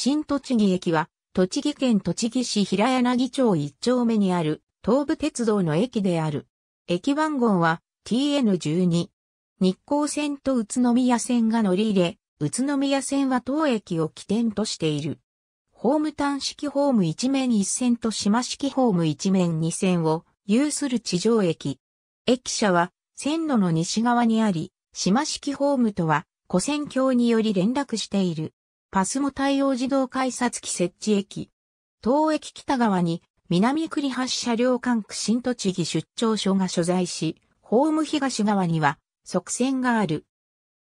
新栃木駅は、栃木県栃木市平柳町一丁目にある、東武鉄道の駅である。駅番号は、TN12。日光線と宇都宮線が乗り入れ、宇都宮線は当駅を起点としている。ホーム端式ホーム一面一線と島式ホーム一面二線を有する地上駅。駅舎は線路の西側にあり、島式ホームとは古線橋により連絡している。パスモ対応自動改札機設置駅。当駅北側に南栗橋車両管区新栃木出張所が所在し、ホーム東側には側線がある。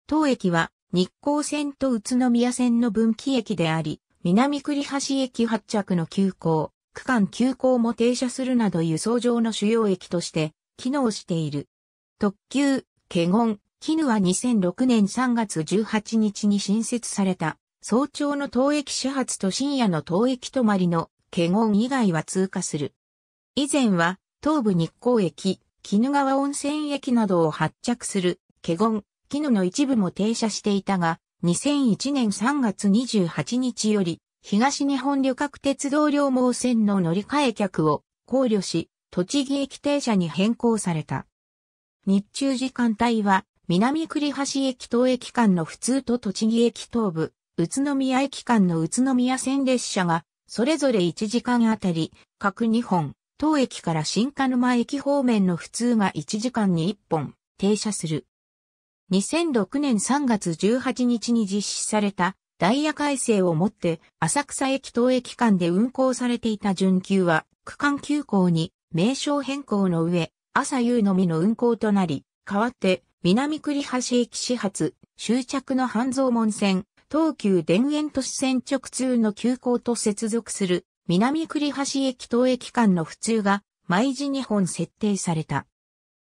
当駅は日光線と宇都宮線の分岐駅であり、南栗橋駅発着の急行、区間急行も停車するなど輸送上の主要駅として機能している。特急、ン、厳、絹は2006年3月18日に新設された早朝の当駅始発と深夜の当駅止まりの華厳以外は通過する。以前は東武日光駅、鬼怒川温泉駅などを発着する華厳、絹の一部も停車していたが、2001年3月28日より東日本旅客鉄道両毛線の乗り換え客を考慮し、栃木駅停車に変更された。日中時間帯は南栗橋駅東駅間の普通と栃木駅東部、宇都宮駅間の宇都宮線列車が、それぞれ1時間あたり、各2本、当駅から新鹿沼駅方面の普通が1時間に1本、停車する。2006年3月18日に実施されたダイヤ改正をもって浅草駅当駅間で運行されていた準急は区間急行に名称変更の上朝夕のみの運行となり、代わって南栗橋駅始発終着の半蔵門線東急田園都市線直通の急行と接続する南栗橋駅東駅間の普通が毎時2本設定された。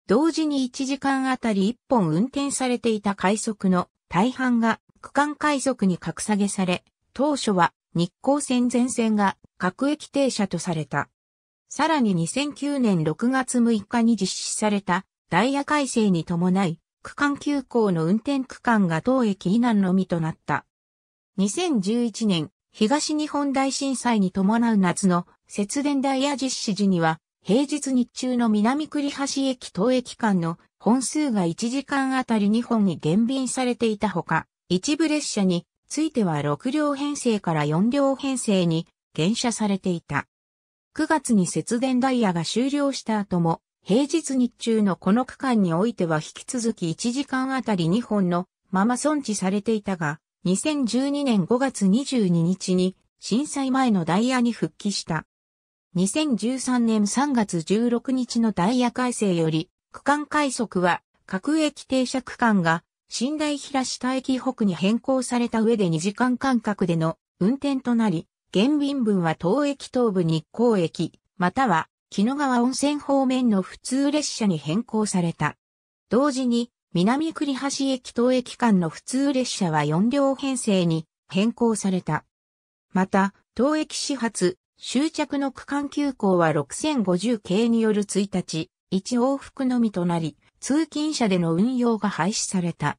同時に1時間あたり1本運転されていた快速の大半が区間快速に格下げされ、当初は日光線全線が各駅停車とされた。さらに2009年6月6日に実施されたダイヤ改正に伴い、区間急行の運転区間が当駅以南のみとなった。2011年、東日本大震災に伴う夏の節電ダイヤ実施時には、平日日中の南栗橋駅東駅間の本数が1時間あたり2本に減便されていたほか、一部列車については6両編成から4両編成に減車されていた。9月に節電ダイヤが終了した後も、平日日中のこの区間においては引き続き1時間あたり2本のまま損置されていたが、2012年5月22日に震災前のダイヤに復帰した。2013年3月16日のダイヤ改正より、区間快速は各駅停車区間が新台平下駅北に変更された上で2時間間隔での運転となり、現便分は東駅東部日光駅、または木野川温泉方面の普通列車に変更された。同時に、南栗橋駅東駅間の普通列車は4両編成に変更された。また、当駅始発、終着の区間急行は6050系による1日、1往復のみとなり、通勤車での運用が廃止された。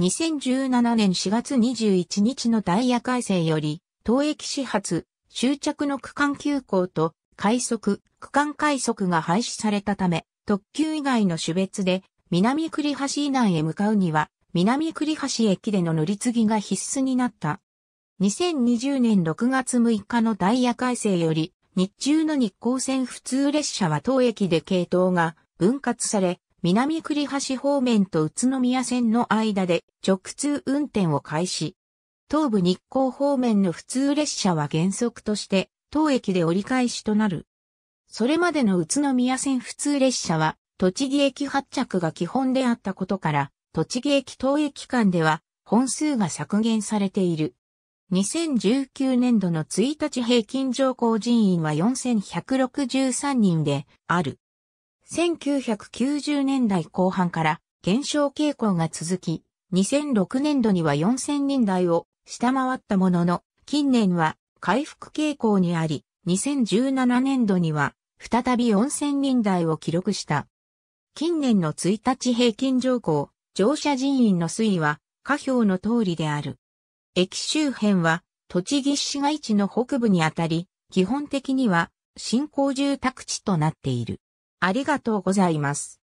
2017年4月21日のダイヤ改正より、当駅始発、終着の区間急行と、快速、区間快速が廃止されたため、特急以外の種別で、南栗橋以南へ向かうには、南栗橋駅での乗り継ぎが必須になった。2020年6月6日のダイヤ改正より、日中の日光線普通列車は当駅で系統が分割され、南栗橋方面と宇都宮線の間で直通運転を開始。東部日光方面の普通列車は原則として当駅で折り返しとなる。それまでの宇都宮線普通列車は栃木駅発着が基本であったことから、栃木駅当駅間では本数が削減されている。2019年度の1日平均乗降人員は4163人である。1990年代後半から減少傾向が続き、2006年度には4000人台を下回ったものの、近年は回復傾向にあり、2017年度には再び4000人台を記録した。近年の1日平均乗降、乗車人員の推移は、下表の通りである。駅周辺は、栃木市街地の北部にあたり、基本的には、新興住宅地となっている。ありがとうございます。